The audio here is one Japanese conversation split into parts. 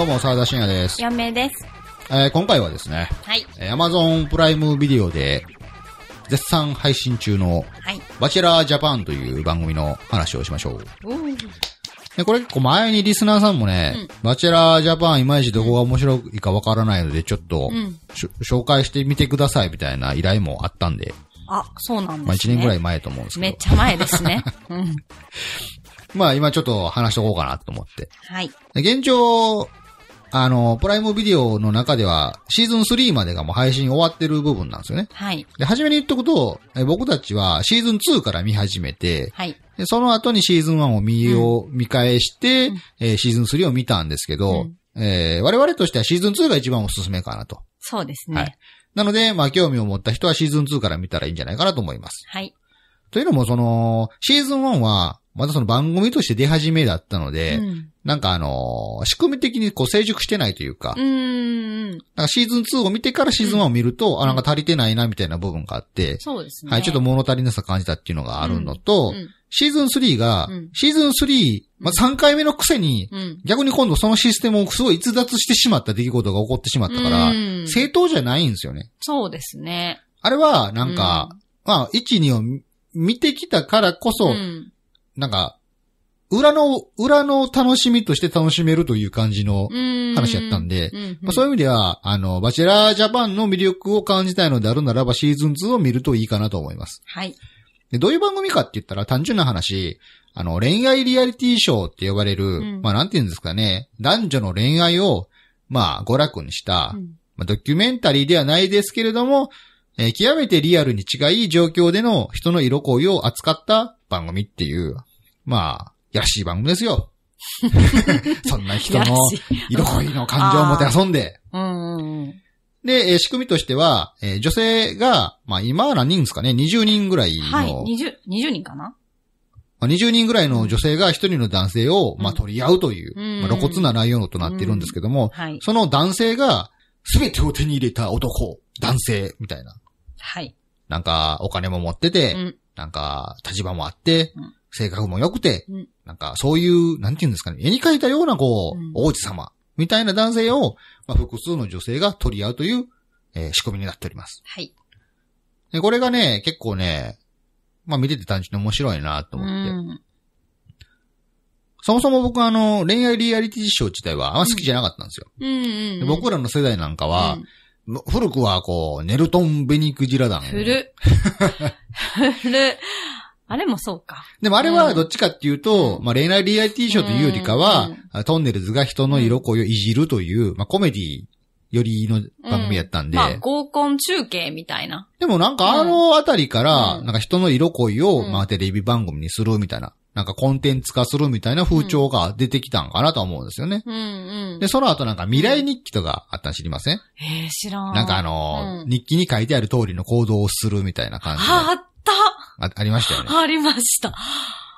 どうも、沢田信也です。4名です。えー、今回はですね、はい。えー、Amazon プライムビデオで、絶賛配信中の、はい。バチェラージャパンという番組の話をしましょう。でこれ結構前にリスナーさんもね、うん、バチェラージャパンいまいちどこが面白いかわからないので、ちょっと、うん、紹介してみてくださいみたいな依頼もあったんで。あ、そうなんですね。まあ1年ぐらい前と思うんですけど。めっちゃ前ですね。うん。まあ今ちょっと話しとこうかなと思って。はい。現状、あの、プライムビデオの中では、シーズン3までがもう配信終わってる部分なんですよね。はい。で、初めに言っとくと、え僕たちはシーズン2から見始めて、はい。で、その後にシーズン1を見を、見返して、うん、えー、シーズン3を見たんですけど、うん、えー、我々としてはシーズン2が一番おすすめかなと。そうですね。はい。なので、まあ、興味を持った人はシーズン2から見たらいいんじゃないかなと思います。はい。というのも、その、シーズン1は、まだその番組として出始めだったので、うん、なんかあのー、仕組み的にこう成熟してないというか、うん。なんかシーズン2を見てからシーズン1を見ると、うん、あ、なんか足りてないなみたいな部分があって、そうですね。はい、ちょっと物足りなさ感じたっていうのがあるのと、うん、シーズン3が、シーズン3、まあ、3回目のくせに、逆に今度そのシステムをすごい逸脱してしまった出来事が起こってしまったから、正当じゃないんですよね。そうですね。あれは、なんか、まあ、1、2を見てきたからこそ、なんか、裏の、裏の楽しみとして楽しめるという感じの話やったんで、そういう意味では、あの、バチェラージャパンの魅力を感じたいのであるならば、シーズン2を見るといいかなと思います。はい。で、どういう番組かって言ったら、単純な話、あの、恋愛リアリティショーって呼ばれる、うん、まあ、なんて言うんですかね、男女の恋愛を、まあ、娯楽にした、うん、まあ、ドキュメンタリーではないですけれども、えー、極めてリアルに近い状況での人の色恋を扱った番組っていう、まあ、やらしい番組ですよ。そんな人の色恋の感情をって遊んで。うんうんうん、で、えー、仕組みとしては、えー、女性が、まあ今は何人ですかね ?20 人ぐらいの。はい、20、20人かな20人ぐらいの女性が1人の男性を、まあ、取り合うという、うん、まあ、露骨な内容となっているんですけども、うんはい、その男性が、すべてを手に入れた男、男性、みたいな。はい。なんか、お金も持ってて、うん、なんか、立場もあって、性格も良くて、うん、なんかそういう、なんて言うんですかね、絵に描いたようなこう、うん、王子様みたいな男性を、まあ、複数の女性が取り合うという、えー、仕組みになっております。はい。で、これがね、結構ね、まあ見てて単純に面白いなと思って。うん、そもそも僕はあの、恋愛リアリティショー自体はあんま好きじゃなかったんですよ。うんうん僕らの世代なんかは、うん、古くはこう、ネルトン・ベニクジラ団。古。古。あれもそうか。でもあれはどっちかっていうと、うん、まあ恋愛リアリティショーというよりかは、うん、トンネルズが人の色恋をいじるという、まあコメディよりの番組やったんで。うん、まあ合コン中継みたいな。でもなんかあのあたりから、なんか人の色恋を、まあテレビ番組にするみたいな。なんかコンテンツ化するみたいな風潮が出てきたんかなと思うんですよね。うんうん、で、その後なんか未来日記とかあったん知りません、うん、えー、知らん。なんかあのーうん、日記に書いてある通りの行動をするみたいな感じ。あったあ、ありましたよね。ありました。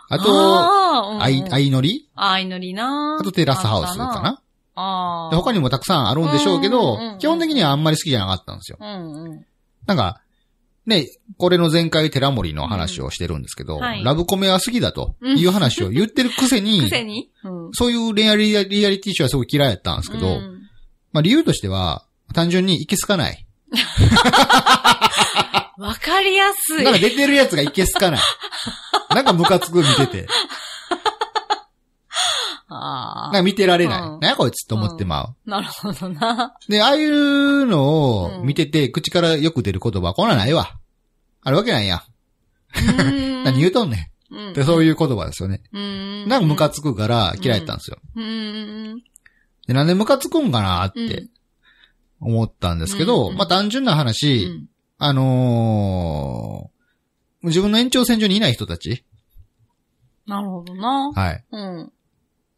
あと、あい、あいのりあいのりなあとテラスハウスかなああ。他にもたくさんあるんでしょうけど、うんうんうん、基本的にはあんまり好きじゃなかったんですよ。うんうん、なんか、ね、これの前回寺森の話をしてるんですけど、うんはい、ラブコメは好きだという話を言ってるくせに、にうん、そういう恋愛リアリティショーはすごい嫌いだったんですけど、うん、まあ理由としては、単純に行き着かない。わかりやすい。なんか出てるやつがいけすかない。なんかムカつく見てて。ああ。なんか見てられない。うん、なやこいつと思ってまう、うん、なるほどな。で、ああいうのを見てて、口からよく出る言葉、こんなないわ。あるわけないや。何言うとんねん。でそういう言葉ですよね。んなんかムカつくから嫌いだったんですよ。うんで、なんでムカつくんかなって思ったんですけど、まあ単純な話、あのー、自分の延長線上にいない人たち。なるほどな。はい。うん。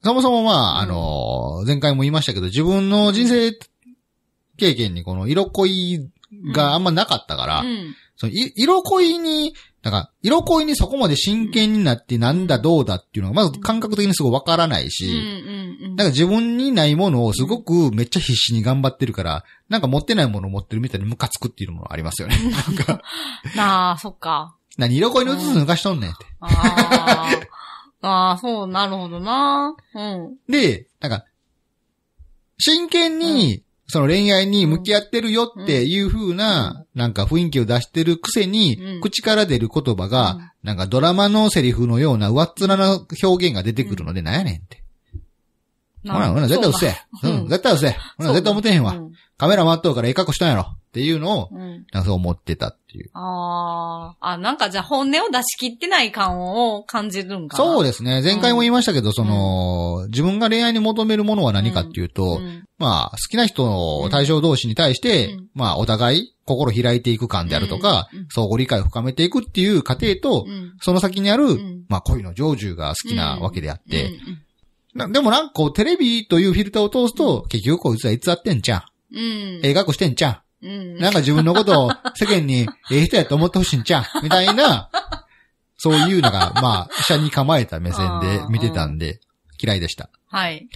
そもそもまあ、あのー、前回も言いましたけど、自分の人生経験にこの色恋があんまなかったから、うん、その色恋にだから、色恋にそこまで真剣になってなんだどうだっていうのが、まず感覚的にすごいわからないし、なんか自分にないものをすごくめっちゃ必死に頑張ってるから、なんか持ってないものを持ってるみたいにムカつくっていうのありますよね。なんか。な あ、そっか。何色恋のうつつ抜かしとんねんって。あ あ、そう、なるほどな。うん。で、なんか、真剣にその恋愛に向き合ってるよっていう風な、なんか雰囲気を出してるくせに、口から出る言葉が、なんかドラマのセリフのような上っ面な表現が出てくるので、なんやねんって。ほら、ほら、絶対うっせえ。うん、絶対うっせえ。ほら、絶対思てへんわ。カメラ回っとうからええ格好したんやろ。っていうのを、なんかそう思ってたっていう。ああ。あ、なんかじゃあ本音を出し切ってない感を感じるんかな。そうですね。前回も言いましたけど、その、自分が恋愛に求めるものは何かっていうと、まあ、好きな人の対象同士に対して、まあ、お互い心開いていく感であるとか、相互理解を深めていくっていう過程と、その先にある、まあ、恋の成就が好きなわけであって、なでもなんかこう、テレビというフィルターを通すと、結局こいつはいつ会ってんじゃん。うん。ええ格好してんじゃん。うん。なんか自分のことを 世間にええ人やと思ってほしいんじゃん。みたいな、そういうのが、まあ、医者に構えた目線で見てたんで、嫌いでした。はい。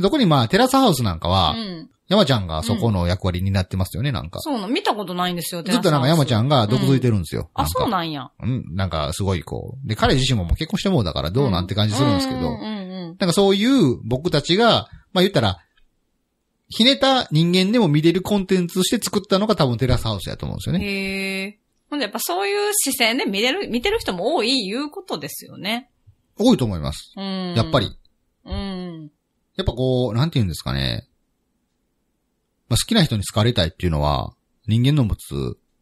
特にまあ、テラスハウスなんかは、うん、山ちゃんがそこの役割になってますよね、なんか。そうな、見たことないんですよ、ずっとなんか山ちゃんが毒づいてるんですよ。あ、そうなんや。うん、なんかすごいこう。で、彼自身ももう結婚してもうだからどうなんて感じするんですけど、うんなんかそういう僕たちが、まあ言ったら、ひねた人間でも見れるコンテンツとして作ったのが多分テラスハウスやと思うんですよね。へえ。ほんでやっぱそういう視線で見れる、見てる人も多いいうことですよね。多いと思います。うん。やっぱり。うん。やっぱこう、なんて言うんですかね。まあ、好きな人に好かれたいっていうのは、人間の持つ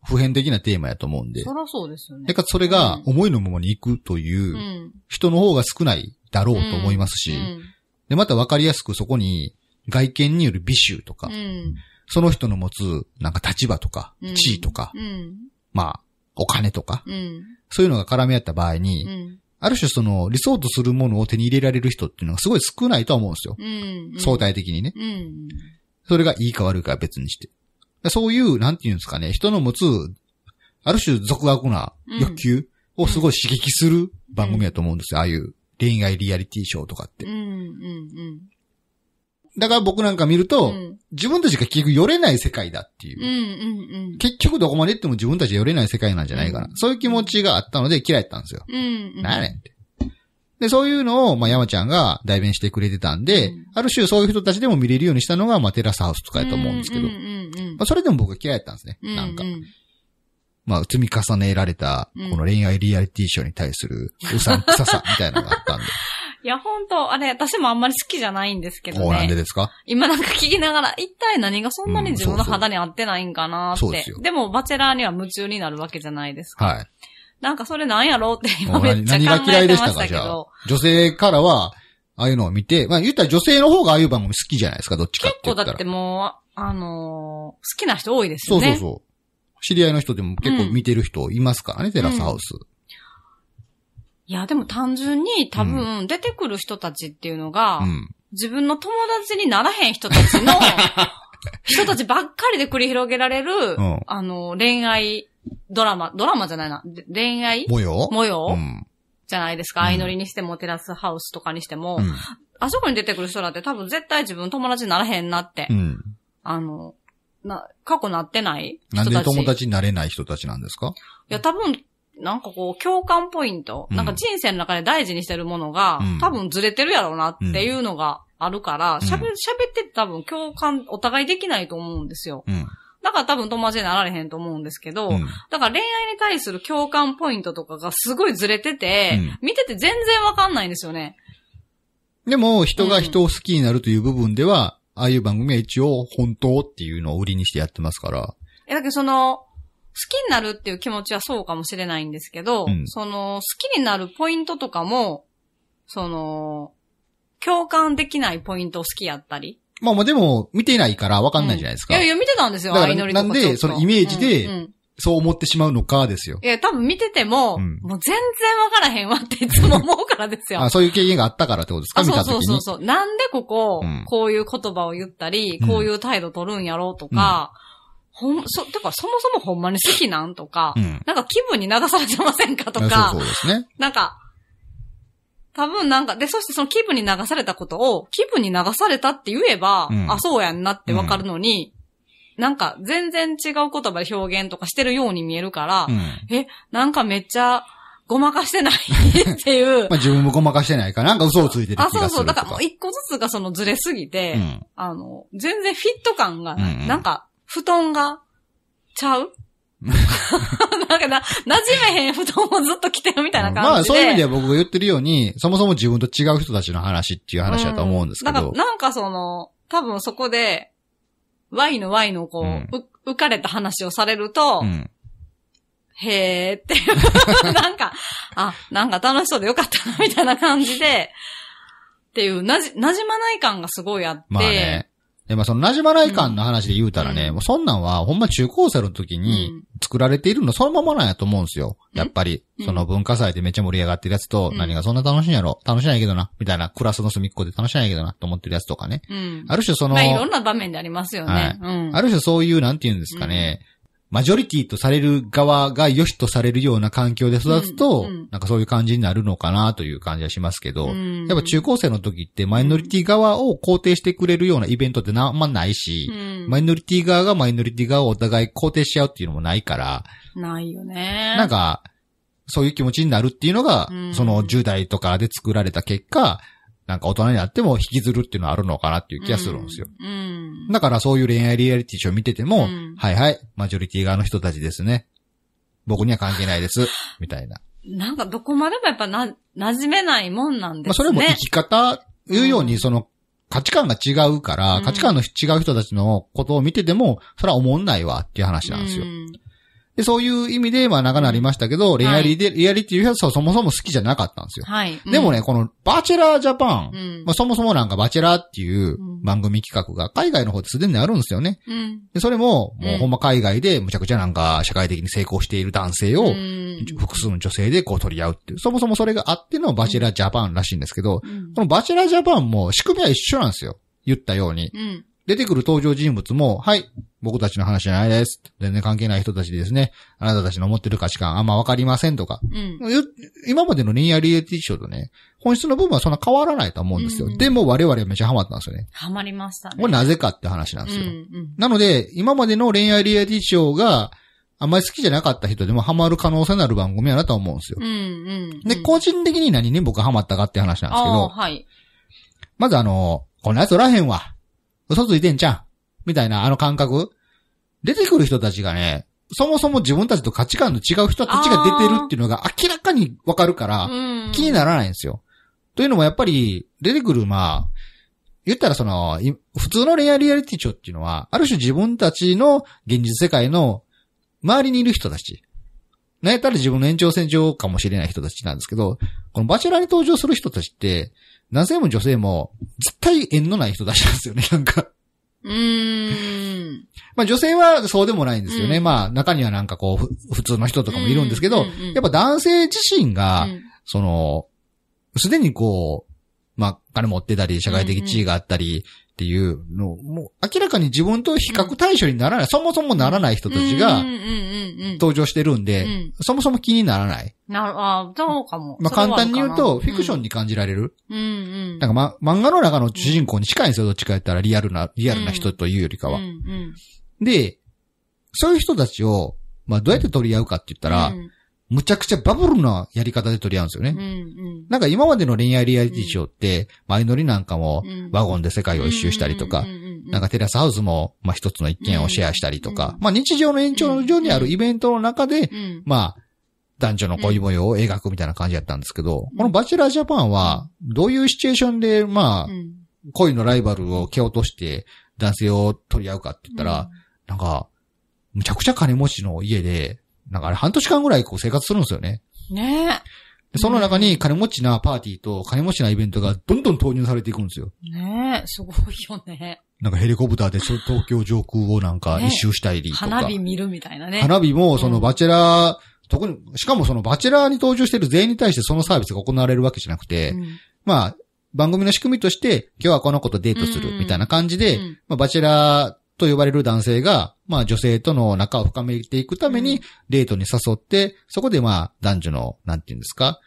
普遍的なテーマやと思うんで。そらそうですよね。だからそれが思いのままに行くという人の方が少ないだろうと思いますし、うん、で、またわかりやすくそこに外見による美醜とか、うん、その人の持つなんか立場とか、地位とか、まあ、お金とか、そういうのが絡み合った場合に、ある種その理想とするものを手に入れられる人っていうのがすごい少ないとは思うんですよ。うんうん、相対的にね、うん。それがいいか悪いかは別にして。そういう、なんていうんですかね、人の持つ、ある種俗悪な欲求をすごい刺激する番組やと思うんですよ。ああいう恋愛リアリティショーとかって。うんうんうん。だから僕なんか見ると、うん、自分たちが結局寄れない世界だっていう。うんうんうん、結局どこまで行っても自分たち寄れない世界なんじゃないかな。うん、そういう気持ちがあったので嫌いだったんですよ。うんうん、なんで、そういうのを、まあ、山ちゃんが代弁してくれてたんで、うん、ある種そういう人たちでも見れるようにしたのが、まあ、テラスハウスとかやと思うんですけど、まあ、それでも僕は嫌いだったんですね。なんか。うんうんまあ、積み重ねられた、この恋愛リアリティショーに対する、うさんくささみたいなのがあったんで。いや、ほんと、あれ、私もあんまり好きじゃないんですけどね。なんでですか今なんか聞きながら、一体何がそんなに自分の肌に合ってないんかなって。そうですよ。でも、バチェラーには夢中になるわけじゃないですか。はい。なんかそれなんやろうって今めっちゃ考えてましたけど。何が嫌いでしたか、じゃあ。女性からは、ああいうのを見て、まあ言ったら女性の方がああいう番組好きじゃないですか、どっちかって結構だってもう、あのー、好きな人多いですよね。そうそうそ知り合いの人でも結構見てる人いますからね、テラスハウス。いや、でも単純に多分出てくる人たちっていうのが、自分の友達にならへん人たちの、人たちばっかりで繰り広げられる、あの、恋愛ドラマ、ドラマじゃないな、恋愛模様模様、じゃないですか。相乗りにしても、テラスハウスとかにしても、あそこに出てくる人だって多分絶対自分友達にならへんなって、あの、な、過去なってない人たち。なんで友達になれない人たちなんですかいや、多分、なんかこう、共感ポイント、うん、なんか人生の中で大事にしてるものが、うん、多分ずれてるやろうなっていうのがあるから、喋、うん、って多分共感、お互いできないと思うんですよ。うんだから多分友達になられへんと思うんですけど、うん、だから恋愛に対する共感ポイントとかがすごいずれてて、うん、見てて全然わかんないんですよね。でも、人が人を好きになるという部分では、ああいう番組は一応本当っていうのを売りにしてやってますから。え、だけどその、好きになるっていう気持ちはそうかもしれないんですけど、うん、その、好きになるポイントとかも、その、共感できないポイント好きやったり。まあまあでも、見てないからわかんないじゃないですか。うん、いやいや、見てたんですよ、あいのり。とか。なんで、そのイメージで、うんうんそう思ってしまうのかですよ。いや、多分見てても、うん、もう全然わからへんわっていつも思うからですよ。あそういう経験があったからってことですか見た時そうそうそうそう。なんでここ、うん、こういう言葉を言ったり、こういう態度取るんやろうとか、ほん、そ、てかそもそもほんまに好きなんとか、うん、なんか気分に流されてませんかとか、そうそうですね。なんか、多分なんか、で、そしてその気分に流されたことを、気分に流されたって言えば、うん、あ、そうやんなってわかるのに、なんか全然違う言葉で表現とかしてるように見えるから、うん、え、なんかめっちゃ、ごまかしてないっていう。まあ自分もごまかしてないから、なんか嘘をついてる気がするあ、そうそう。だから、一個ずつがそのずれすぎて、うん、あの、全然フィット感がない。うんうん、なんか、布団が、ちゃう なんかな、馴染めへん布団をずっと着てるみたいな感じで。まあそういう意味では僕が言ってるように、そもそも自分と違う人たちの話っていう話だと思うんですけど。うん、なんか、なんかその、多分そこで、Y の Y のこう、うん、う浮かれた話をされると、うん、へーって なんか、あ、なんか楽しそうでよかったな、みたいな感じで、っていう、なじ、なじまない感がすごいあって、まあね、で、まあ、その馴染まない感の話で言うたらね、うん、もうそんなんは、ほんま中高生の時に作られているのそのままなんやと思うんですよ。やっぱり、その文化祭でめっちゃ盛り上がってるやつと、何がそんな楽しいんやろ楽しないけどな、みたいな、クラスの隅っこで楽しないけどな、と思ってるやつとかね。うん、ある種その、まあ、いろんな場面でありますよね。はい、うん、ある種そういう、なんて言うんですかね、うんマジョリティとされる側が良しとされるような環境で育つと、うんうん、なんかそういう感じになるのかなという感じはしますけど、うん、やっぱ中高生の時ってマイノリティ側を肯定してくれるようなイベントってあんまないし、うん、マイノリティ側がマイノリティ側をお互い肯定し合うっていうのもないから、ないよね。なんか、そういう気持ちになるっていうのが、うん、その10代とかで作られた結果、なんか大人になっても引きずるっていうのはあるのかなっていう気がするんですよ。うん。だからそういう恋愛リアリティショー見てても、うん、はいはい、マジョリティ側の人たちですね。僕には関係ないです。みたいな。なんかどこまでもやっぱな、馴染めないもんなんですね。まあそれも生き方、いうようにその価値観が違うから、価値観の違う人たちのことを見てても、それは思んないわっていう話なんですよ。うん、で、そういう意味で、まあ長なりましたけど、リアリ愛リ,、リアリティはそもそも好きじゃなかったんですよ。はい。でもね、このバチェラージャパン、まあそもそもなんかバチェラーっていう番組企画が海外の方ですでにあるんですよね。うん。で、それも、もうほんま海外でむちゃくちゃなんか社会的に成功している男性を、複数の女性でこう取り合うっていう、そもそもそれがあってのバチェラージャパンらしいんですけど、このバチェラージャパンも仕組みは一緒なんですよ。言ったように。うん、出てくる登場人物も、はい、僕たちの話じゃないです。全然関係ない人たちですね。あなたたちの思ってる価値観あんまわかりませんとか、うん。今までのリニアリエティショーとね、本質の部分はそんな変わらないと思うんですよ。うんでも我々はめちゃハマったんですよね。ハマりましたね。これなぜかって話なんですよ。うんうん、なので、今までの恋愛リエティショーが、あんまり好きじゃなかった人でもハマる可能性のある番組やなと思うんですよ。で、個人的に何に僕ハマったかって話なんですけど、はい、まずあの、こんなやつおらへんわ。嘘ついてんじゃん。みたいな、あの感覚。出てくる人たちがね、そもそも自分たちと価値観の違う人たちが出てるっていうのが明らかにわかるから、気にならないんですよ。というのもやっぱり、出てくる、まあ、言ったらその、普通のレアリアリティショーっていうのは、ある種自分たちの現実世界の周りにいる人たち。なんやったら自分の延長線上かもしれない人たちなんですけど、このバチェラーに登場する人たちって、男性も女性も、絶対縁のない人出したんですよね、なんか。うーん。まあ女性はそうでもないんですよね。うん、まあ中にはなんかこう、普通の人とかもいるんですけど、やっぱ男性自身が、うん、その、すでにこう、まあ金持ってたり、社会的地位があったり、っていうのを、もう明らかに自分と比較対象にならない、そもそもならない人たちが登場してるんで、そもそも気にならない。なる、あそうかも。まあ簡単に言うと、フィクションに感じられる。うん、うん、なんかま、漫画の中の主人公に近いんですよ、どっちか言ったらリアルな、リアルな人というよりかは。うんうん、で、そういう人たちを、まあどうやって取り合うかって言ったら、うんむちゃくちゃバブルなやり方で取り合うんですよね。うんうん、なんか今までの恋愛リアリティショーって、マイノリなんかもワゴンで世界を一周したりとか、なんかテラスハウスも、まあ一つの一軒をシェアしたりとか、まあ日常の延長上にあるイベントの中で、まあ、男女の恋模様を描くみたいな感じだったんですけど、このバチェラージャパンは、どういうシチュエーションで、まあ、恋のライバルを蹴落として男性を取り合うかって言ったら、なんか、むちゃくちゃ金持ちの家で、なんかあれ半年間ぐらいこう生活するんですよね。ねえ。その中に金持ちなパーティーと金持ちなイベントがどんどん投入されていくんですよ。ねえ、すごいよね。なんかヘリコプターで東京上空をなんか一周したりとか。花火見るみたいなね。花火もそのバチェラー、特に、しかもそのバチェラーに登場している全員に対してそのサービスが行われるわけじゃなくて、うん、まあ、番組の仕組みとして、今日はこの子とデートするみたいな感じで、うんうん、まあ、バチェラー、と呼ばれる男性が、まあ女性との仲を深めていくために、デートに誘って、そこでまあ男女の、なんていうんですか、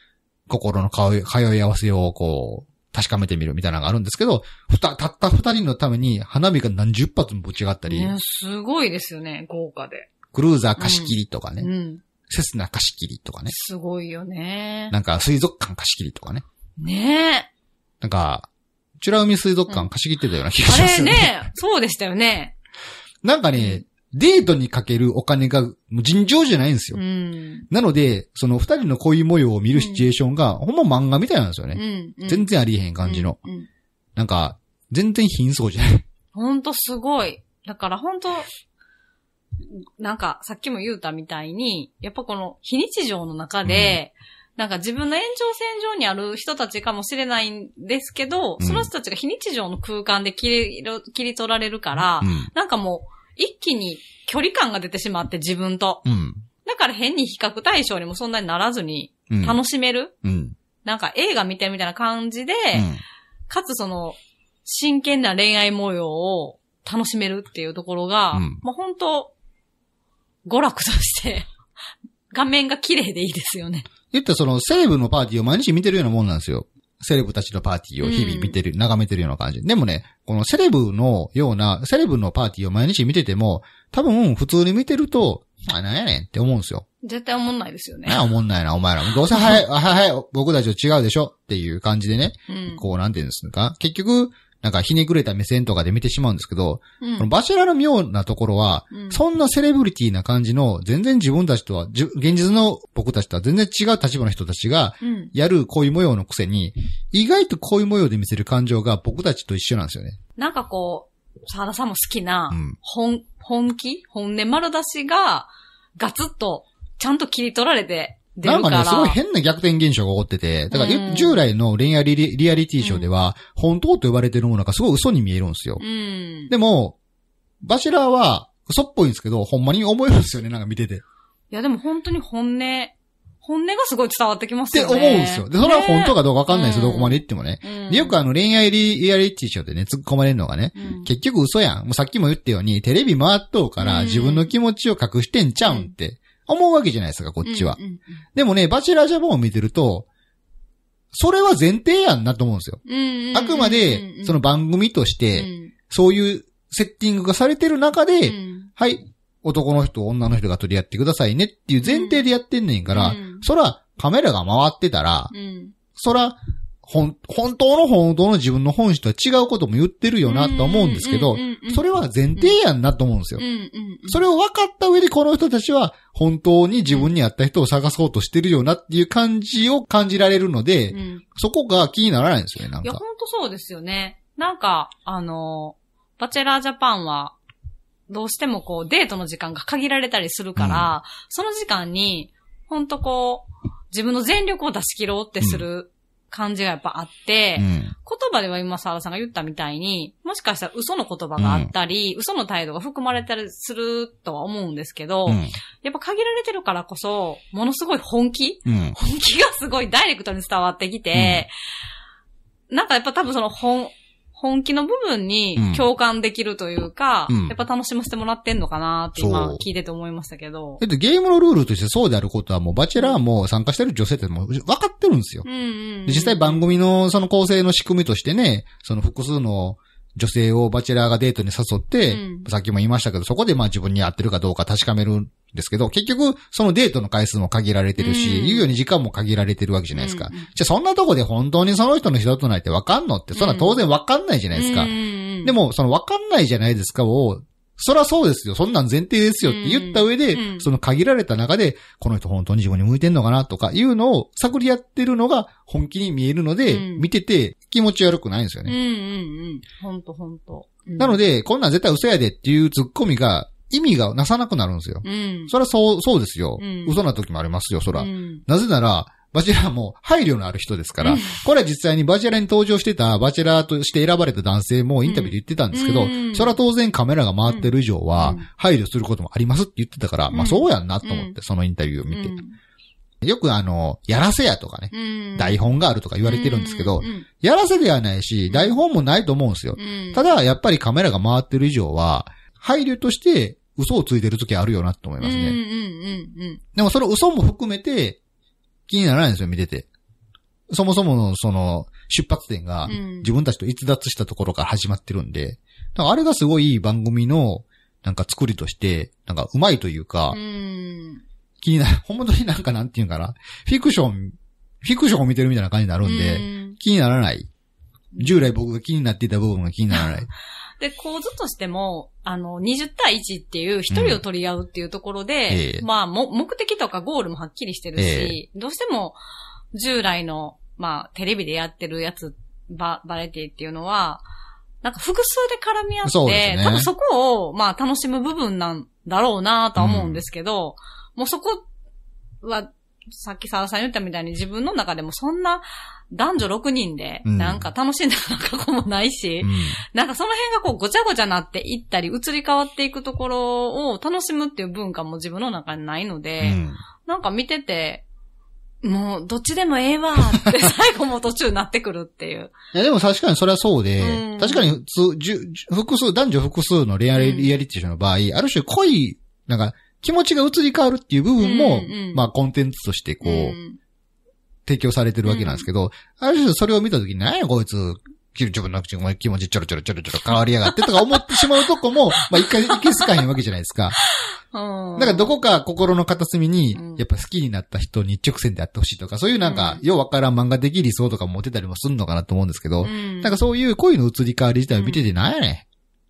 心の通い合わせをこう、確かめてみるみたいなのがあるんですけど、ふた、たった二人のために花火が何十発もぶち上がったり、すごいですよね、豪華で。クルーザー貸し切りとかね。うん。セスナ貸し切りとかね。すごいよね。なんか水族館貸し切りとかね。ねえ。なんか、チュラ海水族館貸し切ってたような気がしますよね。あれね、そうでしたよね。なんかね、デートにかけるお金が尋常じゃないんですよ。うん、なので、その二人の恋模様を見るシチュエーションが、ほんま漫画みたいなんですよね。うん、全然ありえへん感じの。うん、なんか、全然貧相じゃない。ほんとすごい。だからほんと、なんか、さっきも言うたみたいに、やっぱこの非日常の中で、なんか自分の延長線上にある人たちかもしれないんですけど、その人たちが非日常の空間で切り切り取られるから、なんかもう、一気に距離感が出てしまって自分と。うん。だから変に比較対象にもそんなにならずに、楽しめる、うん、うん。なんか映画見てるみたいな感じで、うん、かつその、真剣な恋愛模様を楽しめるっていうところが、うん、まあ本当娯楽として 画面が綺麗でいいですよね。言ったその、セレブのパーティーを毎日見てるようなもんなんですよ。セレブたちのパーティーを日々見てる、うん、眺めてるような感じ。でもね、このセレブのような、セレブのパーティーを毎日見てても、多分普通に見てると、あ、なんやねんって思うんですよ。絶対思んないですよね。思んないな、お前ら。どうせはい、はい、はい、僕たちと違うでしょっていう感じでね、うん、こう、なんていうんですか。結局、なんかひねくれた目線とかで見てしまうんですけど、うん、このバチェラーの妙なところは、うん、そんなセレブリティな感じの、全然自分たちとは、現実の僕たちとは全然違う立場の人たちが、やる恋模様のくせに、意外と恋模様で見せる感情が僕たちと一緒なんですよね。なんかこう、沢田さんも好きな、本、本気本音丸出しが、ガツッと、ちゃんと切り取られて、なんかね、すごい変な逆転現象が起こってて、だから、うん、従来の恋愛リリアリティショーでは、本当と呼ばれてるものがすごい嘘に見えるんですよ。うん、でも、バシラーは嘘っぽいんですけど、ほんまに思えるんですよね、なんか見てて。いや、でも本当に本音。本音がすごい伝わってきますよね。って思うんですよ。で、それは本当かどうかわかんないですよ、ね、どこまで言ってもね。うん、で、よくあの恋愛リアリティショーでね、突っ込まれるのがね、うん、結局嘘やん。もうさっきも言ったように、テレビ回っとうから自分の気持ちを隠してんちゃうんって。思うわけじゃないですか、こっちは。でもね、バチェラージャパンを見てると、それは前提やんなと思うんですよ。あくまで、その番組として、そういうセッティングがされてる中で、はい、男の人、女の人が取り合ってくださいねっていう前提でやってんねんから、そら、カメラが回ってたら、そら、本、本当の本当の自分の本質とは違うことも言ってるよなと思うんですけど、それは前提やんなと思うんですよ。それを分かった上でこの人たちは本当に自分に合った人を探そうとしてるよなっていう感じを感じられるので、うん、そこが気にならないんですよね、なんか。いや、本当そうですよね。なんか、あの、バチェラージャパンは、どうしてもこう、デートの時間が限られたりするから、うん、その時間に、ほんとこう、自分の全力を出し切ろうってする感じがやっぱあって、うん、言葉では今沢田さんが言ったみたいに、もしかしたら嘘の言葉があったり、うん、嘘の態度が含まれたりするとは思うんですけど、うん、やっぱ限られてるからこそ、ものすごい本気、本気がすごいダイレクトに伝わってきて、なんかやっぱ多分その本、本気の部分に共感できるというか、うん、やっぱ楽しませてもらってんのかなって今聞いてて思いましたけど。えっと、ゲームのルールとしてそうであることはもうバチェラーも参加してる女性ってもう分かってるんですよ。うんうん、実際番組のその構成の仕組みとしてね、その複数の女性をバチェラーがデートに誘って、うん、さっきも言いましたけど、そこでまあ自分に合ってるかどうか確かめるんですけど、結局、そのデートの回数も限られてるし、うん、言うように時間も限られてるわけじゃないですか。うん、じゃあそんなとこで本当にその人の人となりってわかんのって、そんな当然わかんないじゃないですか。でも、そのわかんないじゃないですかを、そらそうですよ。そんなん前提ですよって言った上で、うん、その限られた中で、この人本当に自分に向いてんのかなとかいうのを探り合ってるのが本気に見えるので、うん、見てて気持ち悪くないんですよね。うんうんうん。ほんとほんと。うん、なので、こんなん絶対嘘やでっていう突っ込みが、意味がなさなくなるんですよ。うん、そりゃそう、そうですよ。うん、嘘な時もありますよ、そら。うん、なぜなら、バチェラーも配慮のある人ですから、うん、これは実際にバチェラーに登場してた、バチェラーとして選ばれた男性もインタビューで言ってたんですけど、うん、それは当然カメラが回ってる以上は、配慮することもありますって言ってたから、まあそうやんなと思って、そのインタビューを見て。よくあの、やらせやとかね、うん、台本があるとか言われてるんですけど、うん、やらせではないし、台本もないと思うんですよ。うん、ただ、やっぱりカメラが回ってる以上は、配慮として嘘をついてる時あるよなと思いますね。でもその嘘も含めて、気にならないんですよ、見てて。そもそもの、その、出発点が、自分たちと逸脱したところから始まってるんで、だからあれがすごい番組の、なんか作りとして、なんかうまいというか、うん気になる、本当になんかなんていうんかな、フィクション、フィクションを見てるみたいな感じになるんで、ん気にならない。従来僕が気になっていた部分が気にならない。で、構図としても、あの、20対1っていう、一人を取り合うっていうところで、うん、まあも、目的とかゴールもはっきりしてるし、えー、どうしても、従来の、まあ、テレビでやってるやつ、バ、バレティっていうのは、なんか複数で絡み合って、ね、多分そこを、まあ、楽しむ部分なんだろうなとは思うんですけど、うんもうそこは、さっき沢さん言ったみたいに自分の中でもそんな男女6人で、なんか楽しんだ過去もないし、うん、なんかその辺がこうごちゃごちゃなっていったり、移り変わっていくところを楽しむっていう文化も自分の中にないので、うん、なんか見てて、もうどっちでもええわって 最後も途中になってくるっていう。いやでも確かにそれはそうで、うん、確かに普通、複数、男女複数のリアリティションの場合、ある種恋、なんか、気持ちが移り変わるっていう部分も、うんうん、まあコンテンツとしてこう、うん、提供されてるわけなんですけど、うん、ある種それを見たときに、何やこいつ、自分の口、お前気持ちちょろちょろちょろちょろ変わりやがってとか思ってしまうとこも、まあ 一回行きつかへんわけじゃないですか。だからどこか心の片隅に、やっぱ好きになった人に一直線であってほしいとか、そういうなんか、ようわからん漫画的理想とか持てたりもするのかなと思うんですけど、うん、なんかそういう恋の移り変わり自体を見ててなんやねん。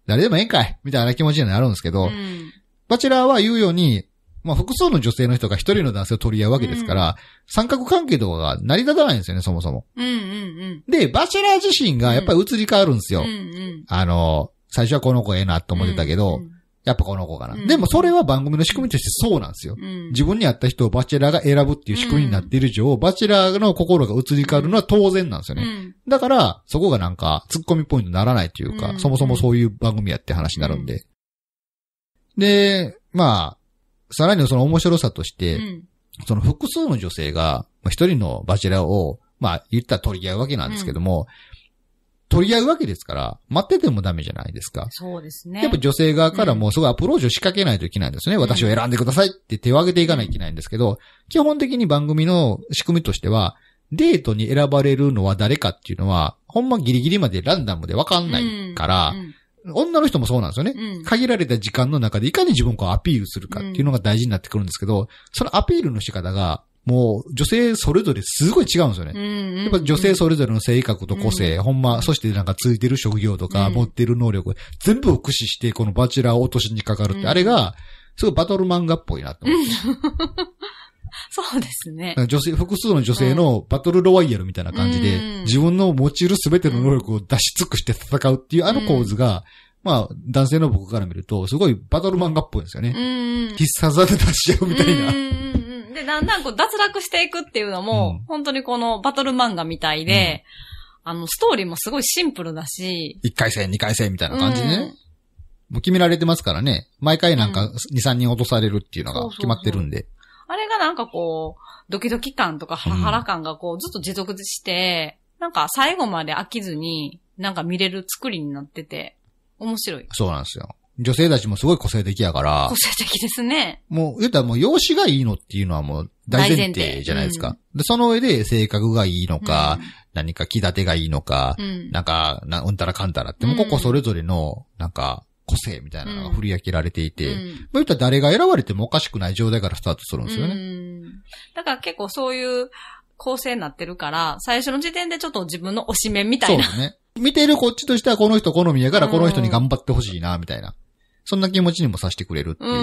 誰でもええんかいみたいな気持ちになるんですけど、うん、バチェラーは言うように、まあ、複数の女性の人が一人の男性を取り合うわけですから、うん、三角関係とかが成り立たないんですよね、そもそも。うんうんうん、で、バチェラー自身がやっぱり移り変わるんですよ。うんうん、あの、最初はこの子ええなと思ってたけど、うんうんやっぱこの子かな。うん、でもそれは番組の仕組みとしてそうなんですよ。うん、自分に合った人をバチェラーが選ぶっていう仕組みになっている以上、うん、バチェラーの心が移り変わるのは当然なんですよね。だから、そこがなんか、突っ込みポイントにならないというか、そもそもそういう番組やって話になるんで。で、まあ、さらにその面白さとして、うん、その複数の女性が、一人のバチェラを、まあ、言ったら取り合うわけなんですけども、取り合うわけですから、待っててもダメじゃないですか。そうですね。やっぱ女性側からもすごいアプローチを仕掛けないといけないんですね。うん、私を選んでくださいって手を挙げていかないといけないんですけど、基本的に番組の仕組みとしては、デートに選ばれるのは誰かっていうのは、ほんまギリギリまでランダムでわかんないから、うんうん女の人もそうなんですよね。うん、限られた時間の中でいかに自分をアピールするかっていうのが大事になってくるんですけど、そのアピールの仕方が、もう女性それぞれすごい違うんですよね。うんやっぱ女性それぞれの性格と個性、ほんま、そしてなんかついてる職業とか、持ってる能力、全部を駆使してこのバチェラーを落としにかかるって、あれが、すごいバトル漫画っぽいなと思って。そうですね。女性、複数の女性のバトルロワイヤルみたいな感じで、うん、自分の持ちるすべての能力を出し尽くして戦うっていうあの構図が、うん、まあ、男性の僕から見ると、すごいバトル漫画っぽいんですよね。うん、必殺技で出し合うみたいな。で、だんだんこう脱落していくっていうのも、本当にこのバトル漫画みたいで、あの、ストーリーもすごいシンプルだし。1回戦、2回戦みたいな感じね。もう決められてますからね。毎回なんか2、3人落とされるっていうのが決まってるんで。あれがなんかこう、ドキドキ感とかハラハラ感がこう、ずっと持続して、うん、なんか最後まで飽きずに、なんか見れる作りになってて、面白い。そうなんですよ。女性たちもすごい個性的やから。個性的ですね。もう、言ったらもう、容姿がいいのっていうのはもう大前提じゃないですか。うん、で、その上で性格がいいのか、うん、何か気立てがいいのか、うん、なんか、なうんたらかんたらって、もうここそれぞれの、なんか、個性みたいなのが振り分けられていて、うん、まあ言ったら誰が選ばれてもおかしくない状態からスタートするんですよね。だから結構そういう構成になってるから、最初の時点でちょっと自分の推し面みたいな。そうですね。見ているこっちとしてはこの人好みやからこの人に頑張ってほしいな、みたいな。そんな気持ちにもさせてくれるっていう。う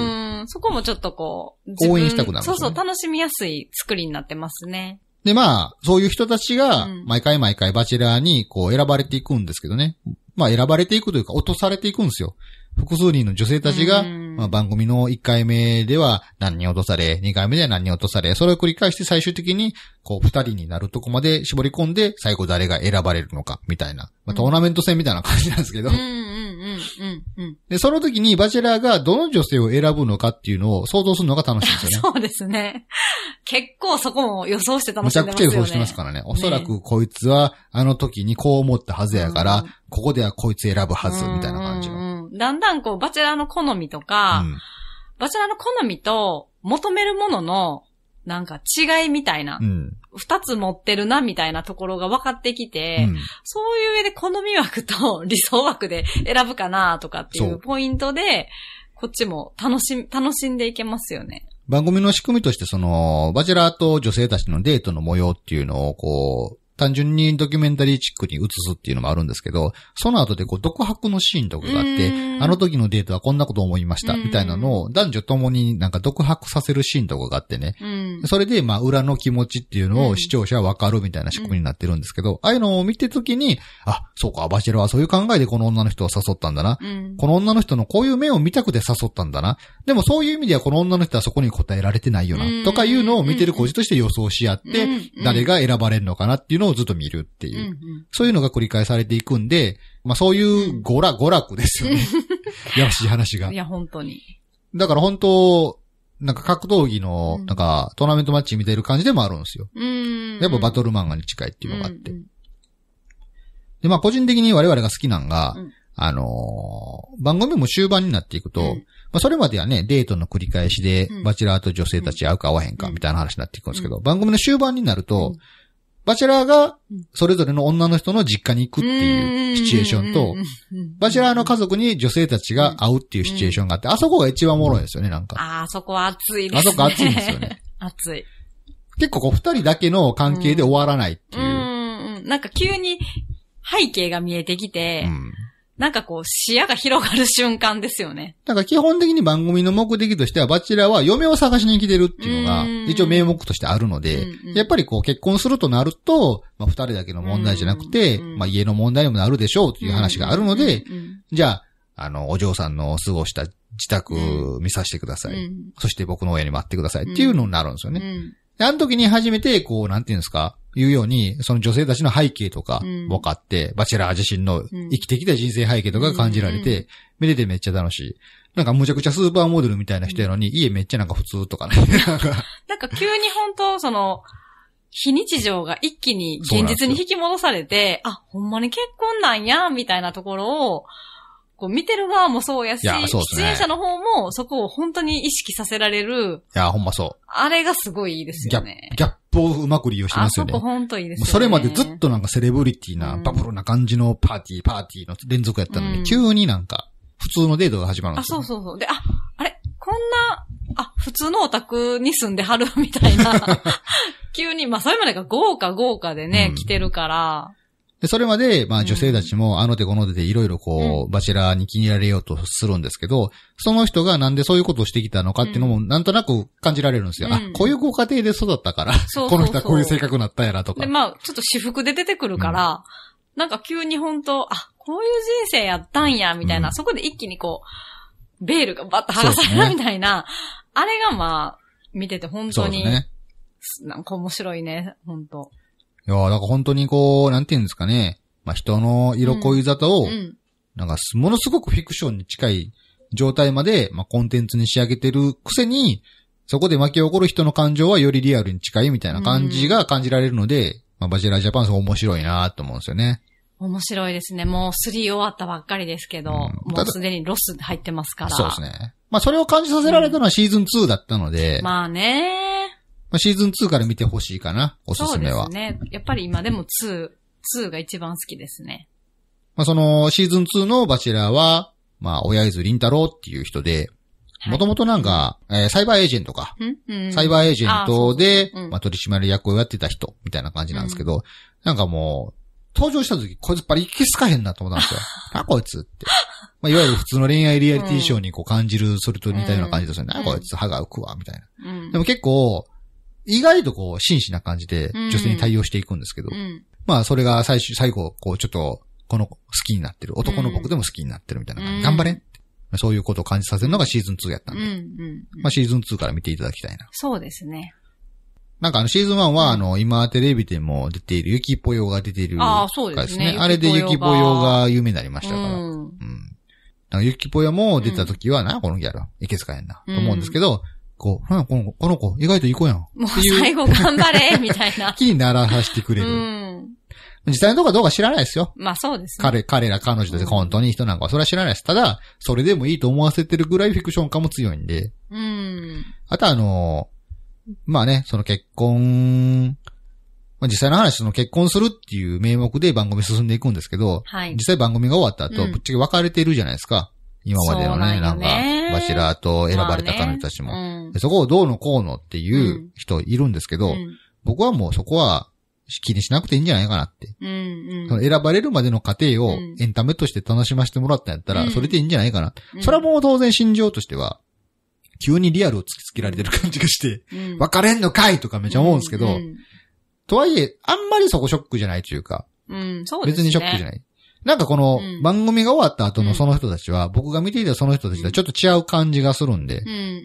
ん。そこもちょっとこう。応援したくなる、ね、そうそう、楽しみやすい作りになってますね。で、まあ、そういう人たちが、毎回毎回バチェラーに、こう、選ばれていくんですけどね。うん、まあ選ばれていくというか落とされていくんですよ。複数人の女性たちが、まあ番組の1回目では何に落とされ、2回目では何に落とされ、それを繰り返して最終的に、こう2人になるとこまで絞り込んで、最後誰が選ばれるのか、みたいな。まあトーナメント戦みたいな感じなんですけど。うんうんで、その時にバチェラーがどの女性を選ぶのかっていうのを想像するのが楽しいんですよね。そうですね。結構そこも予想して楽しんですよね。むちゃくちゃ予想してますからね。おそらくこいつはあの時にこう思ったはずやから、ここではこいつ選ぶはずみたいな感じの。うんうん、だんだんこう、バチェラーの好みとか、うん、バチェラーの好みと求めるもののなんか違いみたいな二つ持ってるな、みたいなところが分かってきて、うん、そういう上で好み枠と理想枠で選ぶかな、とかっていうポイントで、こっちも楽しん、楽しんでいけますよね。番組の仕組みとして、その、バチェラーと女性たちのデートの模様っていうのを、こう、単純にドキュメンタリーチックに映すっていうのもあるんですけど、その後でこう、独白のシーンとかがあって、あの時のデートはこんなこと思いました、みたいなのを男女共になんか独白させるシーンとかがあってね、それでまあ裏の気持ちっていうのを視聴者はわかるみたいな仕組みになってるんですけど、ああいうのを見てる時に、あ、そうか、バチェラはそういう考えでこの女の人を誘ったんだな、この女の人のこういう面を見たくて誘ったんだな、でもそういう意味ではこの女の人はそこに答えられてないよな、とかいうのを見てる個人として予想し合って、誰が選ばれるのかなっていうののをずっと見るっていう。うんうん、そういうのが繰り返されていくんで、まあそういう娯楽、娯楽ですよね。やらしい話が。いや、本当に。だから本当、なんか格闘技の、なんか、トーナメントマッチ見てる感じでもあるんですよ。うん。やっぱバトル漫画に近いっていうのがあって。うんうん、で、まあ個人的に我々が好きなんが、うん、あのー、番組も終盤になっていくと、うん、まあそれまではね、デートの繰り返しで、バチェラーと女性たち会うか会わへんかみたいな話になっていくんですけど、番組の終盤になると、バチェラーが、それぞれの女の人の実家に行くっていうシチュエーションと、バチェラーの家族に女性たちが会うっていうシチュエーションがあって、あそこが一番おもろいですよね、なんか。あそこは熱いですね。あそこ熱いんですよね。熱い。結構こう、二人だけの関係で終わらないっていう。うん、なんか急に背景が見えてきて、うんなんかこう、視野が広がる瞬間ですよね。なんか基本的に番組の目的としては、バチェラーは嫁を探しに来てるっていうのが、一応名目としてあるので、やっぱりこう結婚するとなると、まあ二人だけの問題じゃなくて、まあ家の問題にもなるでしょうっていう話があるので、じゃあ、あの、お嬢さんの過ごした自宅見させてください。そして僕の親に待ってくださいっていうのになるんですよね。あの時に初めて、こう、なんていうんですか、いうように、その女性たちの背景とか分かって、うん、バチェラー自身の生きてきた人生背景とか感じられて、うん、めでてめっちゃ楽しい。なんかむちゃくちゃスーパーモデルみたいな人やのに、うん、家めっちゃなんか普通とかね。なんか急に本当その、非日常が一気に現実に引き戻されて、あ、ほんまに結婚なんや、みたいなところを、こう見てる側もそうやし、やね、出演者の方もそこを本当に意識させられる。いや、ほんまそう。あれがすごいいいですよね。ギャップをうまく利用してますよね。あそこ本当いいですね。それまでずっとなんかセレブリティな、バブルな感じのパーティー、パーティーの連続やったのに、急になんか、普通のデートが始まるんですよ、ね、あ、そうそうそう。で、あ、あれこんな、あ、普通のお宅に住んではるみたいな。急に、まあ、それまでが豪華豪華でね、うん、来てるから、で、それまで、まあ女性たちもあの手この手でいろいろこう、バチェラーに気に入られようとするんですけど、その人がなんでそういうことをしてきたのかっていうのもなんとなく感じられるんですよ。うん、あ、こういうご家庭で育ったから、うこの人はこういう性格になったやなとか。で、まあ、ちょっと私服で出てくるから、うん、なんか急に本当あ、こういう人生やったんや、みたいな、うん、そこで一気にこう、ベールがバッと剥がされるみたいな、ね、あれがまあ、見てて本当に、ね、なんか面白いね、本当。いやだから本当にこう、なんていうんですかね。まあ、人の色恋沙汰を、うん、なんか、ものすごくフィクションに近い状態まで、まあ、コンテンツに仕上げてるくせに、そこで巻き起こる人の感情はよりリアルに近いみたいな感じが感じられるので、うん、まあ、バジェラージャパン面白いなと思うんですよね。面白いですね。もう3終わったばっかりですけど、うん、もうすでにロス入ってますから。そうですね。まあそれを感じさせられたのはシーズン2だったので。まあねまあ、シーズン2から見てほしいかな、おすすめは。そうですね。やっぱり今でも2、2が一番好きですね。まあ、その、シーズン2のバチェラーは、まあ、親泉林太郎っていう人で、もともとなんか、えー、サイバーエージェントか、うんサイバーエージェントで、あうん、まあ、取締役をやってた人、みたいな感じなんですけど、うん、なんかもう、登場した時、こいつバリ気つかへんなと思ったんですよ。な、こいつって。まあ、いわゆる普通の恋愛リアリティショーにこう感じる、それと似たような感じですよね。な、こいつ歯が浮くわ、みたいな。でも結構、意外とこう、真摯な感じで、女性に対応していくんですけど、うん、まあ、それが最終、最後、こう、ちょっと、この好きになってる、男の僕でも好きになってるみたいな感じ、うん、頑張れそういうことを感じさせるのがシーズン2やったんで、うんうん、まあ、シーズン2から見ていただきたいな。そうですね。なんかあのシーズン1はあの今テレビでも出ている雪ぽよが出ている、ね、ああ、そうですね。あれで雪ぽよが有名になりましたから。うん。うん、雪ぽよも出た時はな、このギャル。いけつかやんな。と思うんですけど、子、この子、この子、意外といい子やん。もう最後頑張れ みたいな。気にならしてくれる。うん。実際のとこどうか知らないですよ。まあそうです、ね、彼、彼ら彼女たち、本当に人なんかはそれは知らないです。ただ、それでもいいと思わせてるぐらいフィクション化も強いんで。うん。あとあの、まあね、その結婚、まあ、実際の話、その結婚するっていう名目で番組進んでいくんですけど、はい、実際番組が終わった後、ぶっちゃけ別れてるじゃないですか。今までのね、なんねなんか、バチラーと選ばれた彼女たちも、ねうん、そこをどうのこうのっていう人いるんですけど、うん、僕はもうそこは気にしなくていいんじゃないかなって。うんうん、その選ばれるまでの過程をエンタメとして楽しませてもらったんやったら、それでいいんじゃないかな。それはもう当然心情としては、急にリアルを突きつけられてる感じがして、別れんのかいとかめちゃ思うんですけど、とはいえ、あんまりそこショックじゃないというか、うん、うね。別にショックじゃない。なんかこの番組が終わった後のその人たちは、僕が見ていたその人たちとはちょっと違う感じがするんで、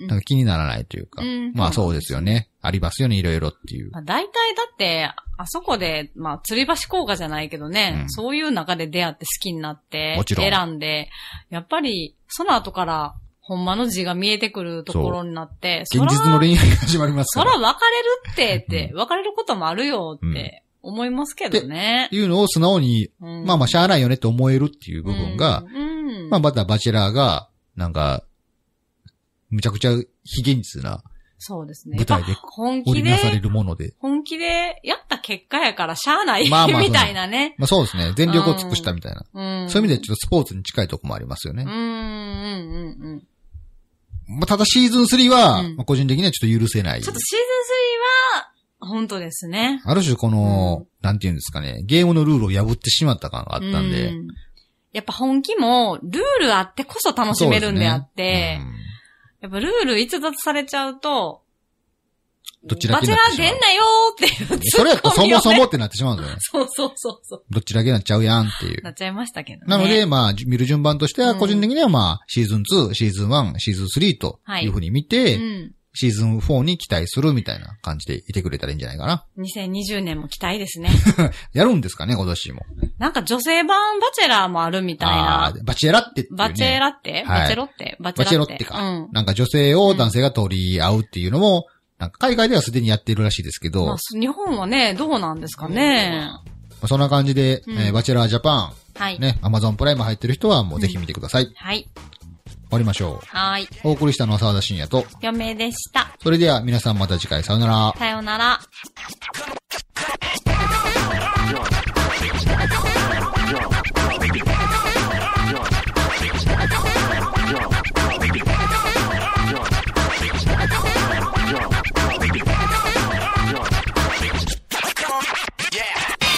なんか気にならないというか、まあそうですよね。ありますよね、いろいろっていう。大体だって、あそこで、まあ、吊り橋効果じゃないけどね、うん、そういう中で出会って好きになって、もちろん。選んで、やっぱり、その後から、ほんまの字が見えてくるところになって、現実の恋愛が始まりますから。そら別れるって、って、別れることもあるよって、思いますけどね。いうのを素直に、うん、まあまあしゃあないよねって思えるっていう部分が、うんうん、まあまたバチェラーが、なんか、むちゃくちゃ非現実な、そうですね。舞台で本気で、されるもので。本気でやった結果やからしゃあない、まあまあ、みたいなね。まあそうですね。全力を尽くしたみたいな。うん、そういう意味でちょっとスポーツに近いとこもありますよね。うん、うん、うん、うん。まあただシーズン3は、まあ個人的にはちょっと許せない。ちょっとシーズン3は、本当ですね。ある種この、うん、なんていうんですかね、ゲームのルールを破ってしまった感があったんで。うん、やっぱ本気も、ルールあってこそ楽しめるんであって、ねうん、やっぱルール逸脱されちゃうと、どちらけになってしまう。バチラ出んなよーっていう、ね。それやったらそもそもってなってしまうんだよね。そうそうそうそう。どちらけなっちゃうやんっていう。なっちゃいましたけどね。なので、まあ、見る順番としては、個人的にはまあ、シーズン2、シーズン1、シーズン3というふうに見て、はいうん、シーズン4に期待するみたいな感じでいてくれたらいいんじゃないかな。2020年も期待ですね。やるんですかね、今年も。なんか女性版バチェラーもあるみたいあな。バチェラってってね、バチェラって、はいバチェロってバチェロってか、うん。なんか女性を男性が取り合うっていうのも、なんか海外ではすでにやってるらしいですけど、まあ、日本はね、どうなんですかね。まあそんな感じで、うんえーバチェラージャパン、はい。ね、アマゾンプライム入ってる人はもうぜひ見てください。はい。終わりましょう。はい。お送りしたのは沢田信也と、嫁でした。それでは皆さんまた次回さよなら。さよなら。